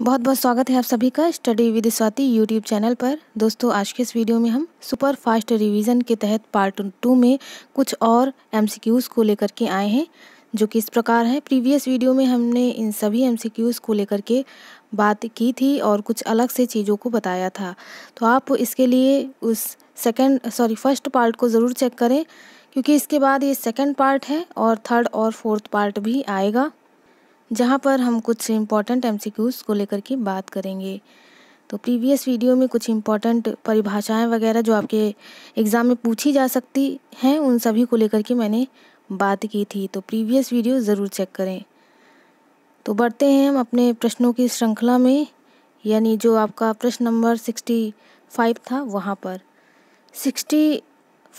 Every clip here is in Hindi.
बहुत बहुत स्वागत है आप सभी का study with Swati YouTube channel पर दोस्तों आज के इस वीडियो में हम सुपर फास्ट रिवीजन के तहत पार्ट टू में कुछ और एमसीक्यूज को लेकर के आए हैं जो कि इस प्रकार है प्रीवियस वीडियो में हमने इन सभी एमसीक्यूज को लेकर के बात की थी और कुछ अलग से चीज़ों को बताया था तो आप इसके लिए उस सेकेंड सॉरी फर्स्ट पार्ट को ज़रूर चेक करें क्योंकि इसके बाद ये सेकेंड पार्ट है और थर्ड और फोर्थ पार्ट भी आएगा जहाँ पर हम कुछ इम्पॉर्टेंट एम को लेकर के बात करेंगे तो प्रीवियस वीडियो में कुछ इम्पॉर्टेंट परिभाषाएं वगैरह जो आपके एग्ज़ाम में पूछी जा सकती हैं उन सभी को लेकर के मैंने बात की थी तो प्रीवियस वीडियो ज़रूर चेक करें तो बढ़ते हैं हम अपने प्रश्नों की श्रृंखला में यानी जो आपका प्रश्न नंबर सिक्सटी फाइव था वहाँ पर सिक्सटी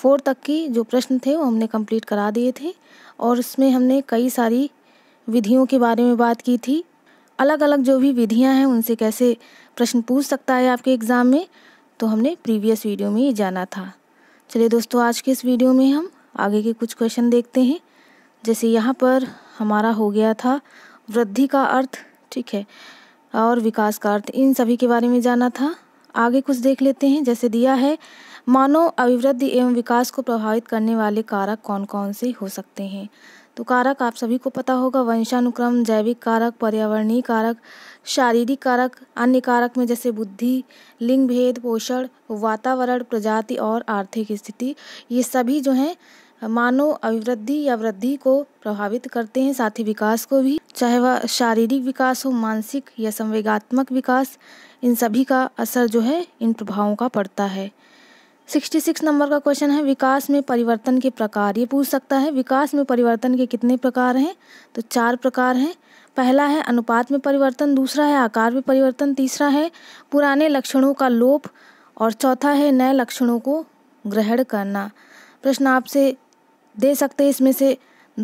फोर तक की जो प्रश्न थे वो हमने कंप्लीट करा दिए थे और उसमें हमने कई सारी विधियों के बारे में बात की थी अलग अलग जो भी विधियां हैं उनसे कैसे प्रश्न पूछ सकता है आपके एग्ज़ाम में तो हमने प्रीवियस वीडियो में ये जाना था चलिए दोस्तों आज के इस वीडियो में हम आगे के कुछ क्वेश्चन देखते हैं जैसे यहाँ पर हमारा हो गया था वृद्धि का अर्थ ठीक है और विकास का अर्थ इन सभी के बारे में जाना था आगे कुछ देख लेते हैं जैसे दिया है मानव अभिवृद्धि एवं विकास को प्रभावित करने वाले कारक कौन कौन से हो सकते हैं तो कारक आप सभी को पता होगा वंशानुक्रम जैविक कारक पर्यावरणीय कारक शारीरिक कारक अन्य कारक में जैसे बुद्धि लिंग भेद पोषण वातावरण प्रजाति और आर्थिक स्थिति ये सभी जो हैं मानव अभिवृद्धि या वृद्धि को प्रभावित करते हैं साथ ही विकास को भी चाहे वह शारीरिक विकास हो मानसिक या संवेगात्मक विकास इन सभी का असर जो है इन प्रभावों का पड़ता है सिक्सटी सिक्स नंबर का क्वेश्चन है विकास में परिवर्तन के प्रकार ये पूछ सकता है विकास में परिवर्तन के कितने प्रकार हैं तो चार प्रकार हैं पहला है अनुपात में परिवर्तन दूसरा है आकार में परिवर्तन तीसरा है पुराने लक्षणों का लोप और चौथा है नए लक्षणों को ग्रहण करना प्रश्न आपसे दे सकते हैं इसमें से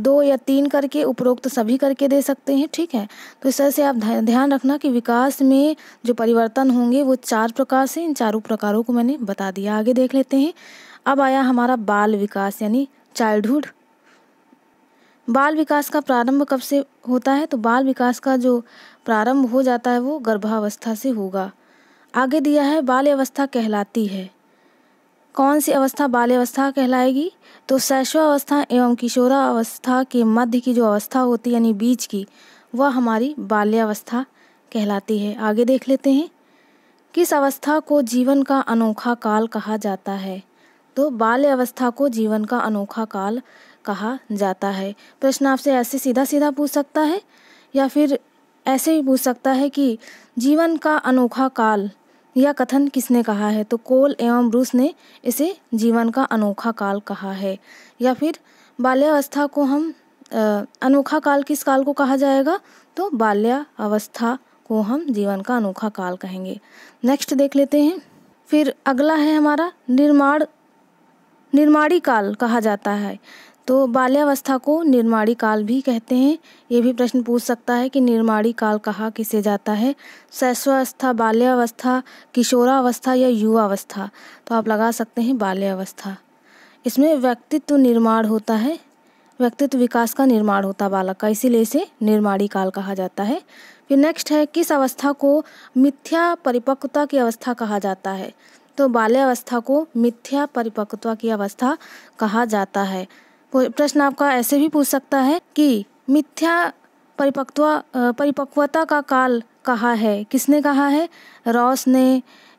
दो या तीन करके उपरोक्त सभी करके दे सकते हैं ठीक है तो इस तरह से आप ध्यान रखना कि विकास में जो परिवर्तन होंगे वो चार प्रकार से इन चारों प्रकारों को मैंने बता दिया आगे देख लेते हैं अब आया हमारा बाल विकास यानी चाइल्डहुड बाल विकास का प्रारंभ कब से होता है तो बाल विकास का जो प्रारंभ हो जाता है वो गर्भावस्था से होगा आगे दिया है बाल अवस्था कहलाती है कौन सी अवस्था बाल्यावस्था कहलाएगी तो शैशवावस्था एवं किशोरावस्था के मध्य की जो अवस्था होती है यानी बीच की वह हमारी बाल्यावस्था कहलाती है आगे देख लेते हैं किस अवस्था को जीवन का अनोखा काल कहा जाता है तो बाल्य अवस्था को जीवन का अनोखा काल कहा जाता है प्रश्न आपसे ऐसे सीधा सीधा पूछ सकता है या फिर ऐसे भी पूछ सकता है कि जीवन का अनोखा काल यह कथन किसने कहा है तो कोल एवं ब्रूस ने इसे जीवन का अनोखा काल कहा है या फिर बाल्यावस्था को हम आ, अनोखा काल किस काल को कहा जाएगा तो बाल्यावस्था को हम जीवन का अनोखा काल कहेंगे नेक्स्ट देख लेते हैं फिर अगला है हमारा निर्माण निर्माणी काल कहा जाता है तो बाल्यावस्था को निर्माणी काल भी कहते हैं ये भी प्रश्न पूछ सकता है कि निर्माणी काल कहा किसे जाता है शैश्वावस्था बाल्यावस्था किशोरावस्था या युवावस्था तो आप लगा सकते हैं बाल्यावस्था इसमें व्यक्तित्व निर्माण होता है व्यक्तित्व विकास का निर्माण होता बालक का इसीलिए इसे निर्माणी काल कहा जाता है फिर नेक्स्ट है किस अवस्था को मिथ्या परिपक्वता की अवस्था कहा जाता है तो बाल्यावस्था को मिथ्या परिपक्वता की अवस्था कहा जाता है प्रश्न आपका ऐसे भी पूछ सकता है कि मिथ्या परिपक्व परिपक्वता का काल कहा है किसने कहा है रॉस ने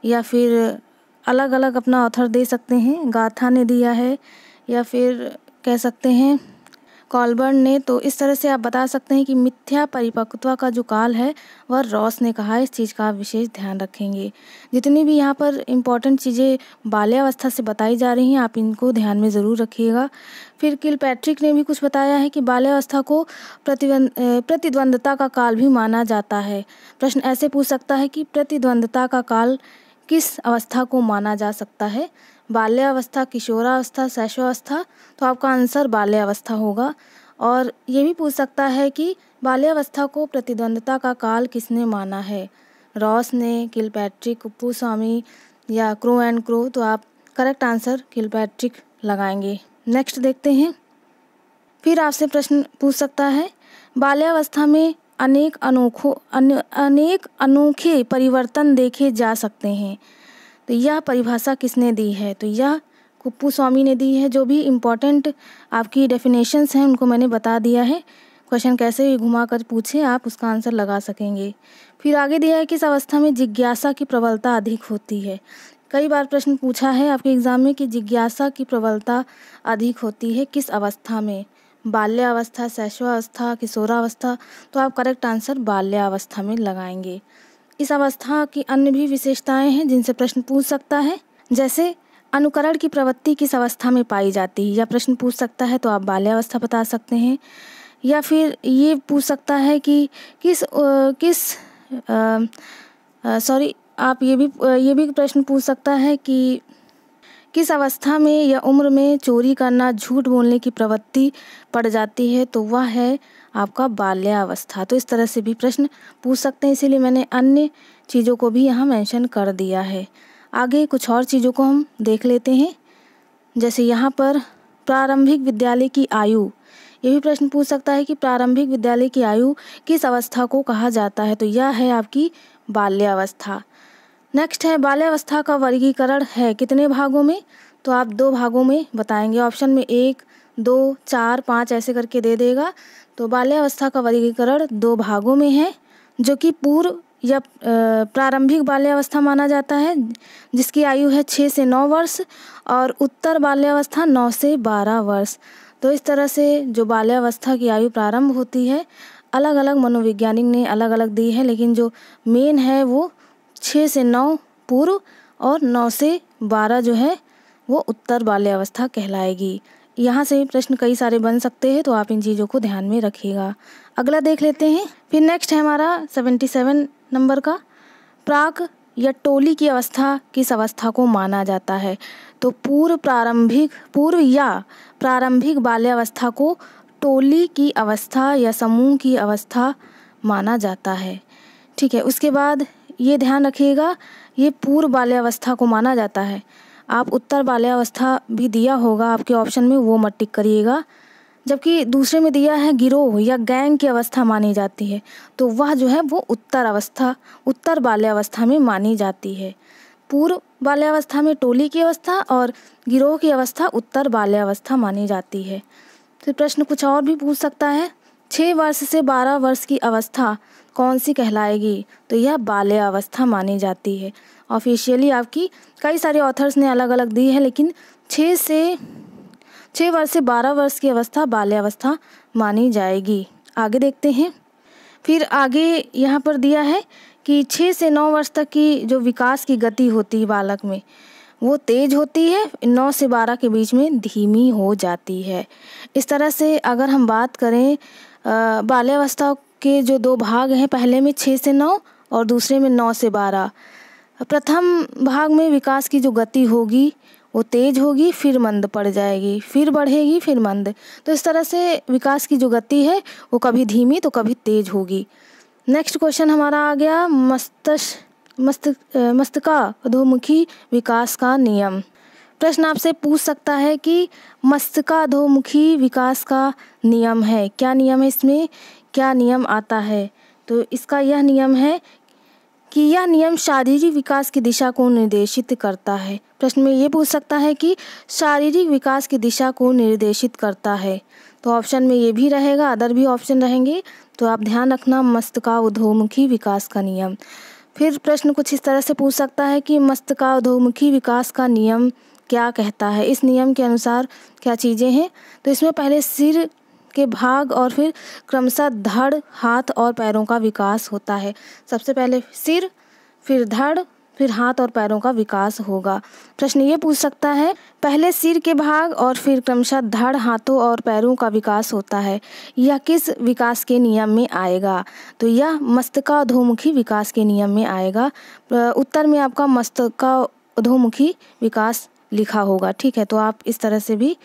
या फिर अलग अलग अपना ऑथर दे सकते हैं गाथा ने दिया है या फिर कह सकते हैं कॉलबर्न ने तो इस तरह से आप बता सकते हैं कि मिथ्या परिपक्वता का जो काल है वह रॉस ने कहा इस चीज़ का आप विशेष ध्यान रखेंगे जितनी भी यहाँ पर इम्पॉर्टेंट चीज़ें बाल्यावस्था से बताई जा रही हैं आप इनको ध्यान में ज़रूर रखिएगा फिर किल पैट्रिक ने भी कुछ बताया है कि बाल्यावस्था को प्रतिद्वंदता का काल भी माना जाता है प्रश्न ऐसे पूछ सकता है कि प्रतिद्वंदता का काल किस अवस्था को माना जा सकता है बाल्यावस्था किशोरावस्था शैशवावस्था तो आपका आंसर बाल्यावस्था होगा और ये भी पूछ सकता है कि बाल्यावस्था को प्रतिद्वंदता का काल किसने माना है रॉस ने किलपैट्रिक उप्पू स्वामी या क्रो एंड क्रो तो आप करेक्ट आंसर किलपैट्रिक लगाएंगे नेक्स्ट देखते हैं फिर आपसे प्रश्न पूछ सकता है बाल्यावस्था में अनेक अनोखों अने, अनेक अनोखे परिवर्तन देखे जा सकते हैं तो यह परिभाषा किसने दी है तो यह कुप्पू स्वामी ने दी है जो भी इम्पोर्टेंट आपकी डेफिनेशंस हैं उनको मैंने बता दिया है क्वेश्चन कैसे भी घुमा कर पूछें आप उसका आंसर लगा सकेंगे फिर आगे दिया है कि इस अवस्था में जिज्ञासा की प्रबलता अधिक होती है कई बार प्रश्न पूछा है आपके एग्ज़ाम में कि जिज्ञासा की प्रबलता अधिक होती है किस अवस्था में बाल्यावस्था शैशवावस्था किशोरावस्था तो आप करेक्ट आंसर बाल्यावस्था में लगाएंगे इस अवस्था की अन्य भी विशेषताएं हैं जिनसे प्रश्न पूछ सकता है जैसे अनुकरण की प्रवृत्ति किस अवस्था में पाई जाती है या प्रश्न पूछ सकता है तो आप बाल्यावस्था बता सकते हैं या फिर ये पूछ सकता है कि किस आ, किस सॉरी आप ये भी ये भी प्रश्न पूछ सकता है कि किस अवस्था में या उम्र में चोरी करना झूठ बोलने की प्रवृत्ति पड़ जाती है तो वह है आपका बाल्यावस्था तो इस तरह से भी प्रश्न पूछ सकते हैं इसीलिए मैंने अन्य चीज़ों को भी यहाँ मेंशन कर दिया है आगे कुछ और चीज़ों को हम देख लेते हैं जैसे यहाँ पर प्रारंभिक विद्यालय की आयु ये भी प्रश्न पूछ सकता है कि प्रारंभिक विद्यालय की आयु किस अवस्था को कहा जाता है तो यह है आपकी बाल्यावस्था नेक्स्ट है बाल्यावस्था का वर्गीकरण है कितने भागों में तो आप दो भागों में बताएंगे ऑप्शन में एक दो चार पाँच ऐसे करके दे देगा तो बाल्यावस्था का वर्गीकरण दो भागों में है जो कि पूर्व या प्रारंभिक बाल्यावस्था माना जाता है जिसकी आयु है छः से नौ वर्ष और उत्तर बाल्यावस्था नौ से बारह वर्ष तो इस तरह से जो बाल्यावस्था की आयु प्रारंभ होती है अलग अलग मनोवैज्ञानिक ने अलग अलग दी है लेकिन जो मेन है वो छः से नौ पूर्व और नौ से बारह जो है वो उत्तर बाल्यावस्था कहलाएगी यहाँ से प्रश्न कई सारे बन सकते हैं तो आप इन चीज़ों को ध्यान में रखिएगा अगला देख लेते हैं फिर नेक्स्ट है हमारा सेवेंटी सेवन नंबर का प्राक या टोली की अवस्था किस अवस्था को माना जाता है तो पूर्व प्रारंभिक पूर्व या प्रारंभिक बाल्यावस्था को टोली की अवस्था या समूह की अवस्था माना जाता है ठीक है उसके बाद ये ध्यान रखिएगा ये पूर्व बाल्यावस्था को माना जाता है आप उत्तर बाल्यावस्था भी दिया होगा आपके ऑप्शन में वो मत टिक करिएगा जबकि दूसरे में दिया है गिरोह या गैंग की अवस्था मानी जाती है तो वह जो है वो उत्तर अवस्था उत्तर बाल्यावस्था में मानी जाती है पूर्व बाल्यावस्था में टोली की अवस्था और गिरोह की अवस्था उत्तर बाल्यावस्था मानी जाती है तो प्रश्न कुछ और भी पूछ सकता है छः वर्ष से बारह वर्ष की अवस्था कौन सी कहलाएगी तो यह बाल्यावस्था मानी जाती है ऑफिशियली आपकी कई सारे ऑथर्स ने अलग अलग दी है लेकिन छः से छः वर्ष से बारह वर्ष की अवस्था बाल्यावस्था मानी जाएगी आगे देखते हैं फिर आगे यहाँ पर दिया है कि छः से नौ वर्ष तक की जो विकास की गति होती है बालक में वो तेज होती है नौ से बारह के बीच में धीमी हो जाती है इस तरह से अगर हम बात करें बाल्यावस्था के जो दो भाग हैं पहले में छः से नौ और दूसरे में नौ से बारह प्रथम भाग में विकास की जो गति होगी वो तेज होगी फिर मंद पड़ जाएगी फिर बढ़ेगी फिर मंद तो इस तरह से विकास की जो गति है वो कभी धीमी तो कभी तेज होगी नेक्स्ट क्वेश्चन हमारा आ गया मस्तिष्क मस्त मस्तका अधोमुखी विकास का नियम प्रश्न आपसे पूछ सकता है कि मस्तका अधोमुखी विकास का नियम है क्या नियम है इसमें क्या नियम आता है तो इसका यह नियम है कि यह नियम शारीरिक विकास की दिशा को निर्देशित करता है प्रश्न में ये पूछ सकता है कि शारीरिक विकास की दिशा को निर्देशित करता है तो ऑप्शन में ये भी रहेगा अदर भी ऑप्शन रहेंगे तो आप ध्यान रखना मस्त का उधोमुखी विकास का नियम फिर प्रश्न कुछ इस तरह से पूछ सकता है कि का उधोमुखी विकास का नियम क्या कहता है इस नियम के अनुसार क्या चीज़ें हैं तो इसमें पहले सिर के भाग और फिर क्रमशः धड़ हाथ और पैरों का विकास होता है सबसे पहले सिर फिर धड़ फिर हाथ और पैरों का विकास होगा प्रश्न ये पूछ सकता है पहले सिर के भाग और फिर क्रमशः धड़ हाथों और पैरों का विकास होता है यह किस विकास के नियम में आएगा तो यह अधोमुखी विकास के नियम में आएगा उत्तर में आपका अधोमुखी विकास लिखा होगा ठीक है तो आप इस तरह से भी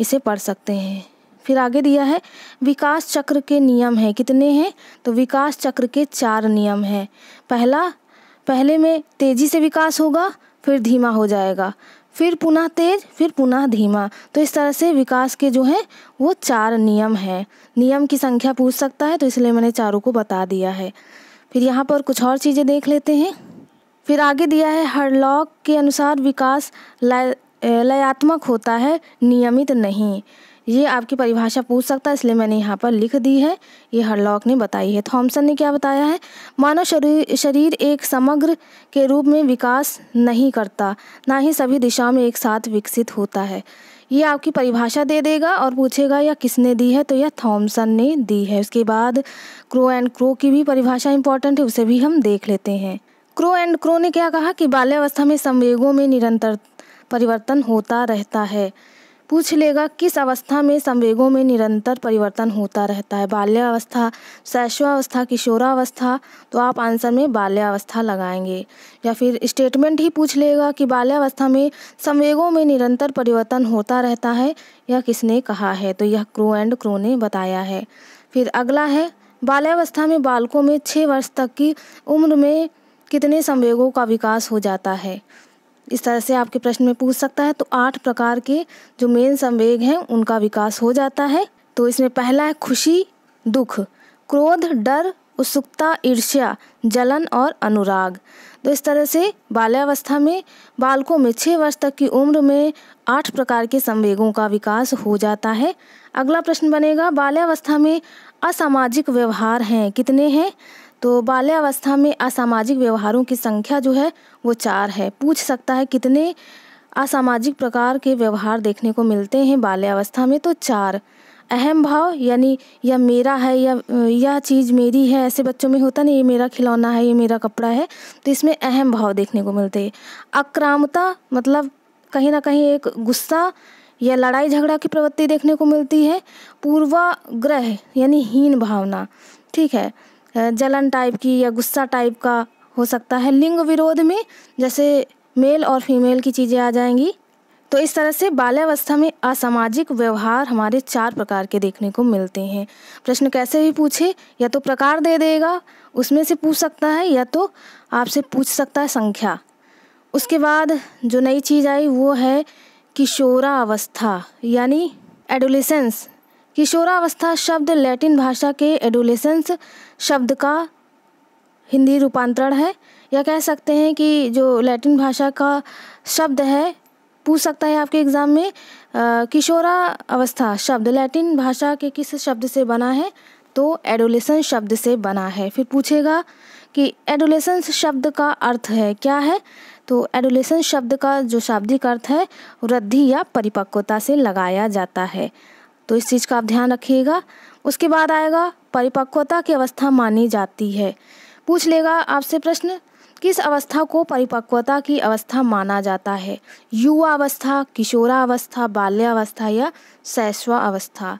इसे पढ़ सकते हैं फिर आगे दिया है विकास चक्र के नियम हैं कितने हैं तो विकास चक्र के चार नियम हैं पहला पहले में तेज़ी से विकास होगा फिर धीमा हो जाएगा फिर पुनः तेज फिर पुनः धीमा तो इस तरह से विकास के जो है वो चार नियम हैं नियम की संख्या पूछ सकता है तो इसलिए मैंने चारों को बता दिया है फिर यहाँ पर कुछ और चीज़ें देख लेते हैं फिर आगे दिया है हरलॉक के अनुसार विकास लय लयात्मक होता है नियमित नहीं ये आपकी परिभाषा पूछ सकता है इसलिए मैंने यहाँ पर लिख दी है ये हरलॉक ने बताई है थॉम्सन ने क्या बताया है मानव शरीर शरीर एक समग्र के रूप में विकास नहीं करता ना ही सभी दिशाओं में एक साथ विकसित होता है ये आपकी परिभाषा दे देगा और पूछेगा या किसने दी है तो यह थॉम्सन ने दी है उसके बाद क्रो एंड क्रो की भी परिभाषा इंपॉर्टेंट है उसे भी हम देख लेते हैं क्रो एंड क्रो ने क्या कहा कि बाल्यावस्था में संवेगों में निरंतर परिवर्तन होता रहता है पूछ लेगा किस अवस्था में संवेगों में निरंतर परिवर्तन होता रहता है बाल्यावस्था शैशवावस्था किशोरावस्था तो आप आंसर में बाल्यावस्था लगाएंगे या फिर स्टेटमेंट ही पूछ लेगा कि बाल्यावस्था में संवेगों में निरंतर परिवर्तन होता रहता है या किसने कहा है तो यह क्रो एंड क्रो ने बताया है फिर अगला है बाल्यावस्था में बालकों में छः वर्ष तक की उम्र में कितने संवेगों का विकास हो जाता है इस तरह से आपके प्रश्न में पूछ सकता है तो आठ प्रकार के जो मेन संवेग हैं उनका विकास हो जाता है तो इसमें पहला है खुशी दुख क्रोध डर उत्सुकता ईर्ष्या जलन और अनुराग तो इस तरह से बाल्यावस्था में बालकों में छः वर्ष तक की उम्र में आठ प्रकार के संवेगों का विकास हो जाता है अगला प्रश्न बनेगा बाल्यावस्था में असामाजिक व्यवहार हैं कितने हैं तो बाल्यावस्था में असामाजिक व्यवहारों की संख्या जो है वो चार है पूछ सकता है कितने असामाजिक प्रकार के व्यवहार देखने को मिलते हैं बाल्यावस्था में तो चार अहम भाव यानी यह मेरा है या यह चीज़ मेरी है ऐसे बच्चों में होता नहीं ये मेरा खिलौना है ये मेरा कपड़ा है तो इसमें अहम भाव देखने को मिलते हैं अक्रामता मतलब कहीं ना कहीं एक गुस्सा या लड़ाई झगड़ा की प्रवृत्ति देखने को मिलती है पूर्वाग्रह यानी हीन भावना ठीक है जलन टाइप की या गुस्सा टाइप का हो सकता है लिंग विरोध में जैसे मेल और फीमेल की चीज़ें आ जाएंगी तो इस तरह से बाल्यावस्था में असामाजिक व्यवहार हमारे चार प्रकार के देखने को मिलते हैं प्रश्न कैसे भी पूछे या तो प्रकार दे देगा उसमें से पूछ सकता है या तो आपसे पूछ सकता है संख्या उसके बाद जो नई चीज़ आई वो है किशोरावस्था यानी एडोलेसेंस किशोरावस्था शब्द लैटिन भाषा के एडोलेसेंस शब्द का हिंदी रूपांतरण है या कह सकते हैं कि जो लैटिन भाषा का शब्द है पूछ सकता है आपके एग्ज़ाम में किशोरा अवस्था शब्द लैटिन भाषा के किस शब्द से बना है तो एडोलेसन शब्द से बना है फिर पूछेगा कि एडोलेसेंस शब्द का अर्थ है क्या है तो एडोलेसन शब्द का जो शाब्दिक अर्थ है वृद्धि या परिपक्वता से लगाया जाता है तो इस चीज़ का आप ध्यान रखिएगा उसके बाद आएगा परिपक्वता की अवस्था मानी जाती है पूछ लेगा आपसे प्रश्न किस अवस्था को परिपक्वता की अवस्था माना जाता है युवा अवस्था किशोरावस्था बाल्यावस्था या शैशवा अवस्था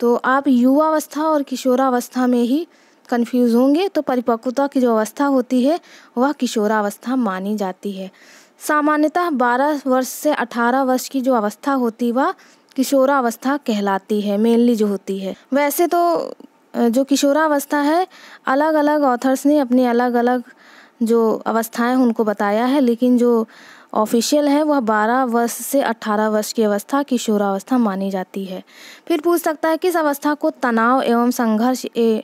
तो आप युवा अवस्था और किशोरावस्था में ही कंफ्यूज होंगे तो परिपक्वता की जो अवस्था होती है वह किशोरावस्था मानी जाती है सामान्यतः 12 वर्ष से 18 वर्ष की जो अवस्था होती वह किशोरावस्था कहलाती है मेनली जो होती है वैसे तो जो किशोरावस्था है अलग अलग ऑथर्स ने अपनी अलग अलग जो अवस्थाएं उनको बताया है लेकिन जो ऑफिशियल है वह 12 वर्ष से 18 वर्ष की अवस्था किशोरावस्था मानी जाती है फिर पूछ सकता है किस अवस्था को तनाव एवं संघर्ष ए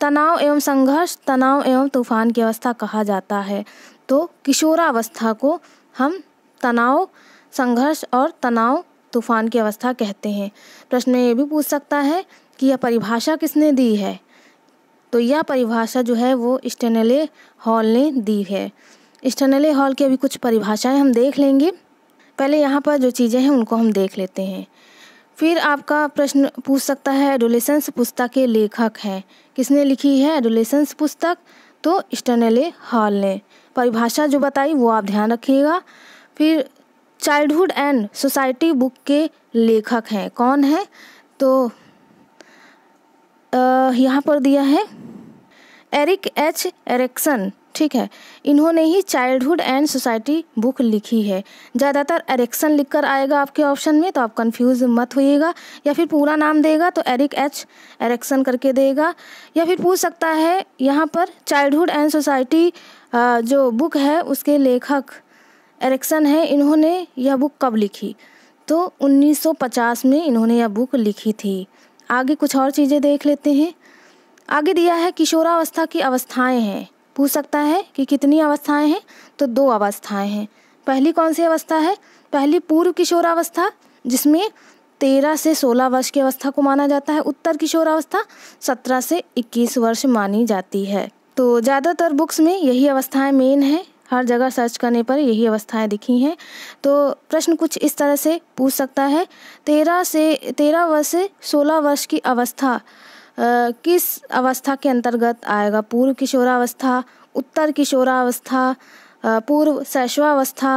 तनाव एवं संघर्ष तनाव एवं तूफान की अवस्था कहा जाता है तो किशोरावस्था को हम तनाव संघर्ष और तनाव तूफान की अवस्था कहते हैं प्रश्न ये भी पूछ सकता है कि यह परिभाषा किसने दी है तो यह परिभाषा जो है वो स्टेनले हॉल ने दी है स्टेनले हॉल की अभी कुछ परिभाषाएं हम देख लेंगे पहले यहाँ पर जो चीज़ें हैं उनको हम देख लेते हैं फिर आपका प्रश्न पूछ सकता है एडोलेसेंस पुस्तक के लेखक हैं किसने लिखी है एडोलेसेंस पुस्तक तो स्टेनले हॉल ने परिभाषा जो बताई वो आप ध्यान रखिएगा फिर चाइल्डहुड एंड सोसाइटी बुक के लेखक हैं कौन है तो यहाँ पर दिया है एरिक एच एरिक्सन ठीक है इन्होंने ही चाइल्डहुड एंड सोसाइटी बुक लिखी है ज़्यादातर एरिक्सन लिखकर आएगा आपके ऑप्शन में तो आप कंफ्यूज मत होइएगा या फिर पूरा नाम देगा तो एरिक एच एरिक्सन करके देगा या फिर पूछ सकता है यहाँ पर चाइल्डहुड एंड सोसाइटी जो बुक है उसके लेखक एरिक्सन है इन्होंने यह बुक कब लिखी तो 1950 में इन्होंने यह बुक लिखी थी आगे कुछ और चीज़ें देख लेते हैं आगे दिया है किशोरावस्था की अवस्थाएं हैं पूछ सकता है कि कितनी अवस्थाएं हैं तो दो अवस्थाएं हैं पहली कौन सी अवस्था है पहली पूर्व किशोरावस्था जिसमें तेरह से सोलह वर्ष की अवस्था को माना जाता है उत्तर किशोरावस्था सत्रह से इक्कीस वर्ष मानी जाती है तो ज़्यादातर बुक्स में यही अवस्थाएं मेन हैं हर जगह सर्च करने पर यही अवस्थाएं दिखी हैं तो प्रश्न कुछ इस तरह से पूछ सकता है तेरह से तेरह वर्ष से सोलह वर्ष की अवस्था आ, किस अवस्था के अंतर्गत आएगा पूर्व किशोरावस्था उत्तर किशोरावस्था पूर्व शैशवावस्था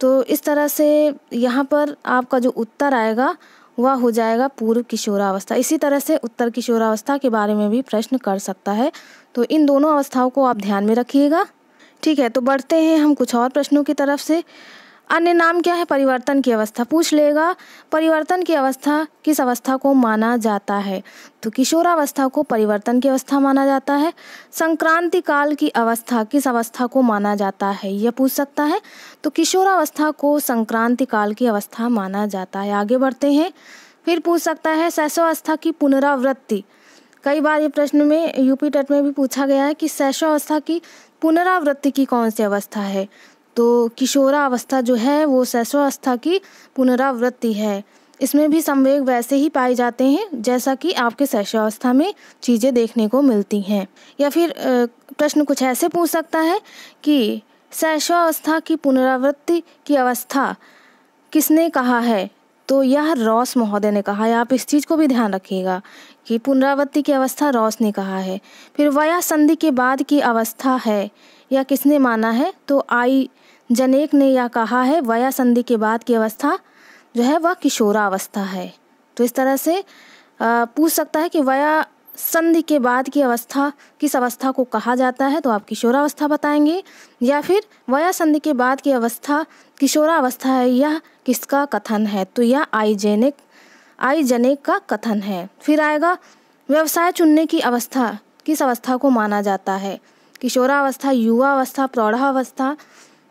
तो इस तरह से यहाँ पर आपका जो उत्तर आएगा वह हो जाएगा पूर्व किशोरावस्था इसी तरह से उत्तर किशोरावस्था के बारे में भी प्रश्न कर सकता है तो इन दोनों अवस्थाओं को आप ध्यान में रखिएगा ठीक है तो बढ़ते हैं हम कुछ और प्रश्नों की तरफ से अन्य नाम क्या है परिवर्तन की अवस्था पूछ लेगा परिवर्तन की अवस्था किस अवस्था को माना जाता है तो किशोरावस्था को परिवर्तन की अवस्था माना जाता है संक्रांति काल की अवस्था किस अवस्था को माना जाता है यह पूछ सकता है तो किशोरावस्था को संक्रांति काल की अवस्था माना जाता है आगे बढ़ते हैं फिर पूछ सकता है शैशवावस्था की पुनरावृत्ति कई बार ये प्रश्न में यूपी टेट में भी पूछा गया है कि शैशवावस्था की पुनरावृत्ति की कौन सी अवस्था है तो किशोरावस्था जो है वो शैशवावस्था की पुनरावृत्ति है इसमें भी संवेग वैसे ही पाए जाते हैं जैसा कि आपके शैशवावस्था में चीज़ें देखने को मिलती हैं या फिर प्रश्न कुछ ऐसे पूछ सकता है कि शैशवावस्था की पुनरावृत्ति की अवस्था किसने कहा है तो यह रॉस महोदय ने कहा है आप इस चीज़ को भी ध्यान रखिएगा की पुनरावृत्ति की अवस्था रॉस ने कहा है फिर वया संधि के बाद की अवस्था है या किसने माना है तो आई जनेक ने यह कहा है वया संधि के बाद की अवस्था जो है वह किशोरावस्था है तो इस तरह से पूछ सकता है कि वया संधि के बाद की अवस्था किस अवस्था को कहा जाता है तो आप किशोरावस्था बताएंगे या फिर वया संधि के बाद की अवस्था किशोरावस्था है यह किसका कथन है तो यह आईजेनिक आई जनेक का कथन है फिर आएगा व्यवसाय चुनने की अवस्था किस अवस्था को माना जाता है किशोरावस्था अवस्था प्रौढ़ावस्था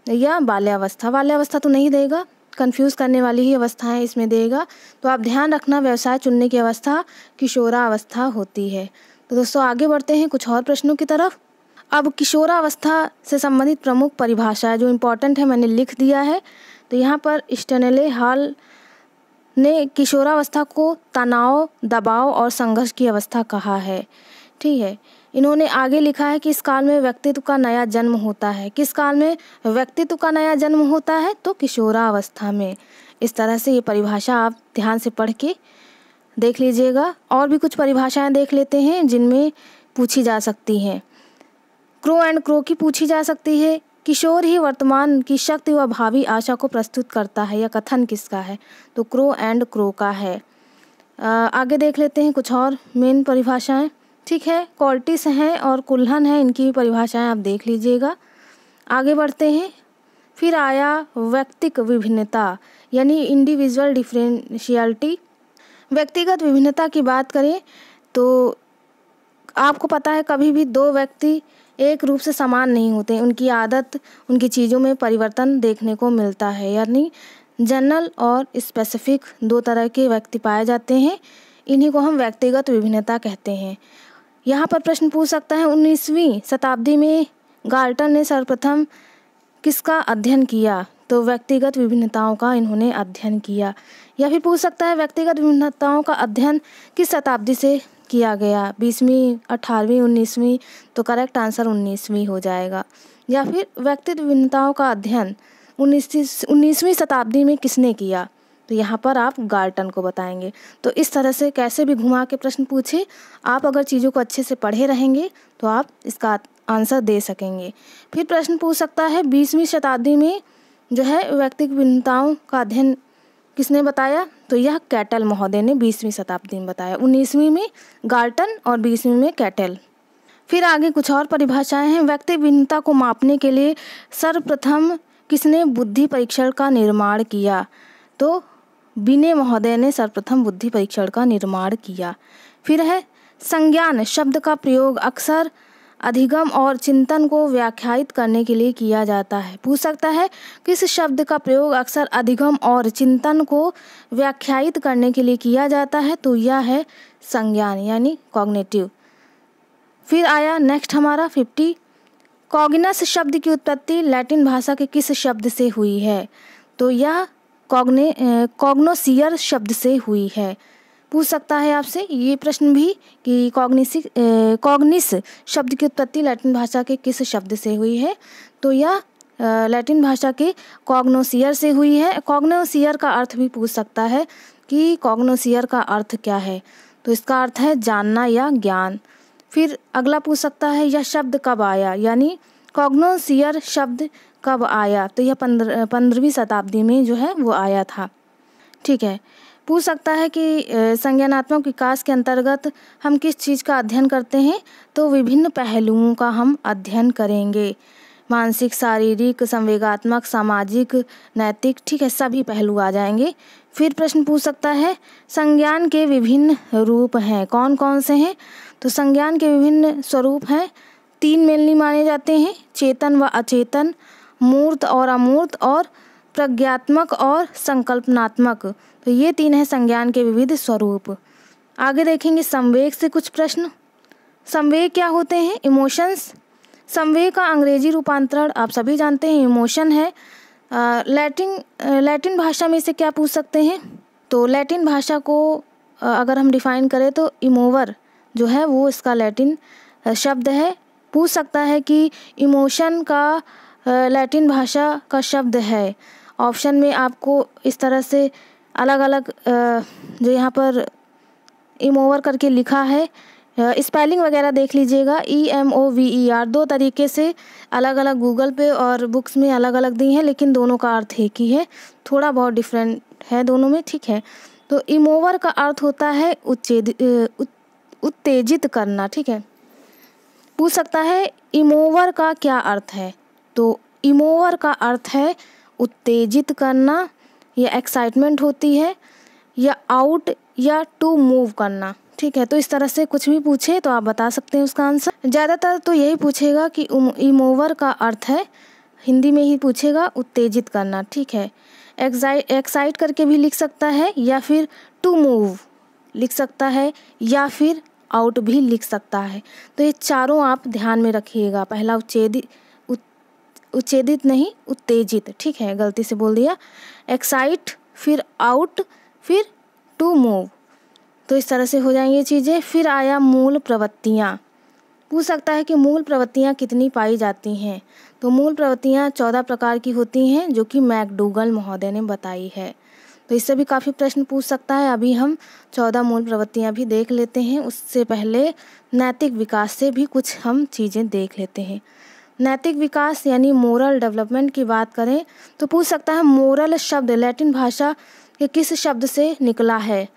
या बाल्यावस्था बाल्यावस्था तो नहीं देगा कंफ्यूज करने वाली ही अवस्थाएं इसमें देगा तो आप ध्यान रखना व्यवसाय चुनने की अवस्था किशोरावस्था होती है तो दोस्तों आगे बढ़ते हैं कुछ और प्रश्नों की तरफ अब किशोरावस्था से संबंधित प्रमुख परिभाषा जो इम्पोर्टेंट है मैंने लिख दिया है तो यहाँ पर स्टेनले हाल ने किशोरावस्था को तनाव दबाव और संघर्ष की अवस्था कहा है ठीक है इन्होंने आगे लिखा है कि इस काल में व्यक्तित्व का नया जन्म होता है किस काल में व्यक्तित्व का नया जन्म होता है तो किशोरावस्था में इस तरह से ये परिभाषा आप ध्यान से पढ़ के देख लीजिएगा और भी कुछ परिभाषाएं देख लेते हैं जिनमें पूछी जा सकती हैं क्रो एंड क्रो की पूछी जा सकती है किशोर ही वर्तमान की शक्ति व भावी आशा को प्रस्तुत करता है या कथन किसका है तो क्रो एंड क्रो का है आगे देख लेते हैं कुछ और मेन परिभाषाएं ठीक है कॉल्टिस हैं और कुल्हन है इनकी भी परिभाषाएं आप देख लीजिएगा आगे बढ़ते हैं फिर आया व्यक्तिक विभिन्नता यानी इंडिविजुअल डिफ्रेंशियलिटी व्यक्तिगत विभिन्नता की बात करें तो आपको पता है कभी भी दो व्यक्ति एक रूप से समान नहीं होते उनकी आदत उनकी चीज़ों में परिवर्तन देखने को मिलता है यानी जनरल और स्पेसिफिक दो तरह के व्यक्ति पाए जाते हैं इन्हीं को हम व्यक्तिगत विभिन्नता कहते हैं यहाँ पर प्रश्न पूछ सकता है उन्नीसवीं शताब्दी में गार्टन ने सर्वप्रथम किसका अध्ययन किया तो व्यक्तिगत विभिन्नताओं का इन्होंने अध्ययन किया या फिर पूछ सकता है व्यक्तिगत विभिन्नताओं का अध्ययन किस शताब्दी से किया गया बीसवीं अठारहवीं उन्नीसवीं तो करेक्ट आंसर उन्नीसवीं हो जाएगा या फिर व्यक्तित्व भिन्नताओं का अध्ययन उन्नीस उन्नीसवीं शताब्दी में किसने किया तो यहाँ पर आप गार्टन को बताएंगे तो इस तरह से कैसे भी घुमा के प्रश्न पूछे आप अगर चीज़ों को अच्छे से पढ़े रहेंगे तो आप इसका आंसर दे सकेंगे फिर प्रश्न पूछ सकता है बीसवीं शताब्दी में जो है व्यक्तिक भिन्नताओं का अध्ययन किसने बताया तो यह कैटल महोदय ने बीसवीं शताब्दी में बताया उन्नीसवीं में गार्टन और बीसवीं में कैटल फिर आगे कुछ और परिभाषाएं हैं व्यक्ति भिन्नता को मापने के लिए सर्वप्रथम किसने बुद्धि परीक्षण का निर्माण किया तो बिने महोदय ने सर्वप्रथम बुद्धि परीक्षण का निर्माण किया फिर है संज्ञान शब्द का प्रयोग अक्सर अधिगम और चिंतन को व्याख्यायित करने के लिए किया जाता है पूछ सकता है किस शब्द का प्रयोग अक्सर अधिगम और चिंतन को व्याख्यायित करने के लिए किया जाता है तो यह है संज्ञान यानी कॉग्नेटिव फिर आया नेक्स्ट हमारा फिफ्टी कॉग्नस शब्द की उत्पत्ति लैटिन भाषा के किस शब्द से हुई है तो यह कॉग्ने कॉग्नोसियर शब्द से हुई है पूछ सकता है आपसे ये प्रश्न भी कि कॉग्निस कॉग्निस शब्द की उत्पत्ति लैटिन भाषा के किस शब्द से हुई है तो यह लैटिन भाषा के कॉग्नोसियर से हुई है कॉग्नोसियर का अर्थ भी पूछ सकता है कि कॉग्नोसियर का अर्थ क्या है तो इसका अर्थ है जानना या ज्ञान फिर अगला पूछ सकता है यह शब्द कब आया यानी कॉग्नोसियर शब्द कब आया तो यह पंद्रह पंद्रहवीं शताब्दी में जो है वो आया था ठीक है पूछ सकता है कि संज्ञानात्मक विकास के अंतर्गत हम किस चीज़ का अध्ययन करते हैं तो विभिन्न पहलुओं का हम अध्ययन करेंगे मानसिक शारीरिक संवेगात्मक सामाजिक नैतिक ठीक है सभी पहलू आ जाएंगे फिर प्रश्न पूछ सकता है संज्ञान के विभिन्न रूप हैं कौन कौन से हैं तो संज्ञान के विभिन्न स्वरूप हैं तीन मेलनी माने जाते हैं चेतन व अचेतन मूर्त और अमूर्त और प्रज्ञात्मक और संकल्पनात्मक तो ये तीन हैं संज्ञान के विविध स्वरूप आगे देखेंगे संवेग से कुछ प्रश्न संवेग क्या होते हैं इमोशंस संवेग का अंग्रेजी रूपांतरण आप सभी जानते हैं इमोशन है लैटिन लैटिन भाषा में इसे क्या पूछ सकते हैं तो लैटिन भाषा को अगर हम डिफाइन करें तो इमोवर जो है वो इसका लैटिन शब्द है पूछ सकता है कि इमोशन का लैटिन भाषा का शब्द है ऑप्शन में आपको इस तरह से अलग अलग जो यहाँ पर इमोवर करके लिखा है स्पेलिंग वगैरह देख लीजिएगा E M O V E R दो तरीके से अलग अलग गूगल पे और बुक्स में अलग अलग दी हैं लेकिन दोनों का अर्थ एक ही है थोड़ा बहुत डिफरेंट है दोनों में ठीक है तो इमोवर का अर्थ होता है उच्चे उत्तेजित करना ठीक है पूछ सकता है इमोवर का क्या अर्थ है तो इमोवर का अर्थ है उत्तेजित करना या एक्साइटमेंट होती है या आउट या टू मूव करना ठीक है तो इस तरह से कुछ भी पूछे तो आप बता सकते हैं उसका आंसर ज़्यादातर तो यही पूछेगा कि इमोवर का अर्थ है हिंदी में ही पूछेगा उत्तेजित करना ठीक है एक्साइट एक्साइट करके भी लिख सकता है या फिर टू मूव लिख सकता है या फिर आउट भी लिख सकता है तो ये चारों आप ध्यान में रखिएगा पहला उच्चेदित उच्छेदित नहीं उत्तेजित ठीक है गलती से बोल दिया एक्साइट फिर आउट फिर टू मूव तो इस तरह से हो जाएंगे चीज़ें फिर आया मूल प्रवृत्तियाँ पूछ सकता है कि मूल प्रवृत्तियाँ कितनी पाई जाती हैं तो मूल प्रवृत्तियाँ चौदह प्रकार की होती हैं जो कि मैकडूगल महोदय ने बताई है तो इससे भी काफ़ी प्रश्न पूछ सकता है अभी हम चौदह मूल प्रवृत्तियाँ भी देख लेते हैं उससे पहले नैतिक विकास से भी कुछ हम चीज़ें देख लेते हैं नैतिक विकास यानी मोरल डेवलपमेंट की बात करें तो पूछ सकता है मोरल शब्द लैटिन भाषा के किस शब्द से निकला है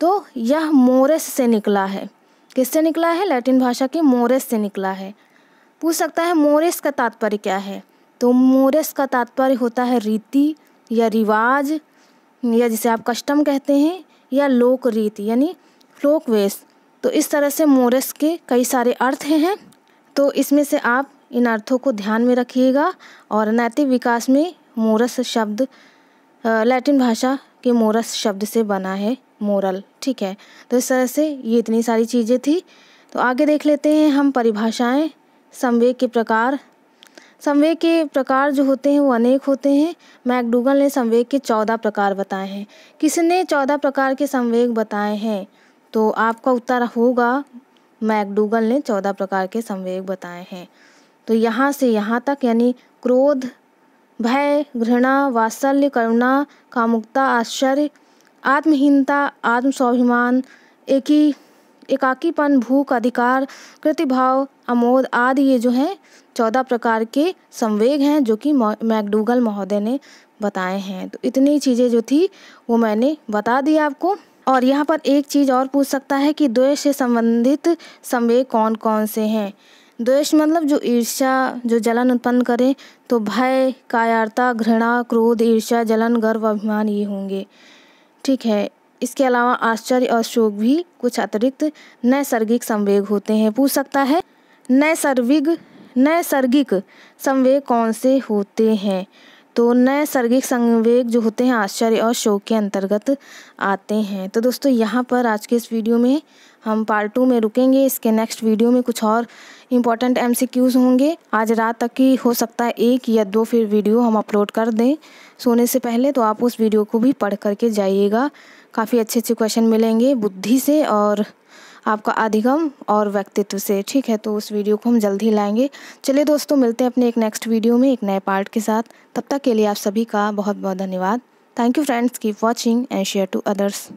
तो यह मोरेस से निकला है किससे निकला है लैटिन भाषा के मोरेस से निकला है पूछ सकता है मोरेस का तात्पर्य क्या है तो मोरेस का तात्पर्य होता है रीति या रिवाज या जिसे आप कस्टम कहते हैं या लोक रीति यानी फ्लोकवेश तो इस तरह से मोरेस के कई सारे अर्थ हैं तो इसमें से आप इन अर्थों को ध्यान में रखिएगा और नैतिक विकास में मोरस शब्द लैटिन भाषा के मोरस शब्द से बना है मोरल ठीक है तो इस तरह से ये इतनी सारी चीज़ें थी तो आगे देख लेते हैं हम परिभाषाएं संवेग के प्रकार संवेग के प्रकार जो होते हैं वो अनेक होते हैं मैकडूगल ने संवेग के चौदह प्रकार बताए हैं किसने चौदह प्रकार के संवेग बताए हैं तो आपका उत्तर होगा मैकडूगल ने चौदह प्रकार के संवेग बताए हैं तो यहाँ से यहाँ तक यानी क्रोध भय घृणा वात्सल्य करुणा कामुकता आश्चर्य आत्महीनता आत्मस्वाभिमान एकी एकाकीपन भूख अधिकार कृतिभाव अमोद आदि ये जो हैं चौदह प्रकार के संवेग हैं जो कि मैकडूगल महोदय ने बताए हैं तो इतनी चीज़ें जो थी वो मैंने बता दी आपको और यहाँ पर एक चीज़ और पूछ सकता है कि द्वेष से संबंधित संवेग कौन कौन से हैं द्वेष तो मतलब जो ईर्ष्या जो जलन उत्पन्न करे तो भय कायरता घृणा क्रोध ईर्ष्या जलन गर्व अभिमान ये होंगे ठीक है इसके अलावा आश्चर्य और शोक भी कुछ अतिरिक्त नैसर्गिक संवेग होते हैं पूछ सकता है नैसर्विक नैसर्गिक संवेग कौन से होते हैं तो नैसर्गिक संवेग जो होते हैं आश्चर्य और शोक के अंतर्गत आते हैं तो दोस्तों यहाँ पर आज के इस वीडियो में हम पार्ट टू में रुकेंगे इसके नेक्स्ट वीडियो में कुछ और इम्पॉर्टेंट एम होंगे आज रात तक ही हो सकता है एक या दो फिर वीडियो हम अपलोड कर दें सोने से पहले तो आप उस वीडियो को भी पढ़ करके जाइएगा काफ़ी अच्छे अच्छे क्वेश्चन मिलेंगे बुद्धि से और आपका अधिगम और व्यक्तित्व से ठीक है तो उस वीडियो को हम जल्द ही लाएंगे चलिए दोस्तों मिलते हैं अपने एक नेक्स्ट वीडियो में एक नए पार्ट के साथ तब तक के लिए आप सभी का बहुत बहुत धन्यवाद thank you friends keep watching and share to others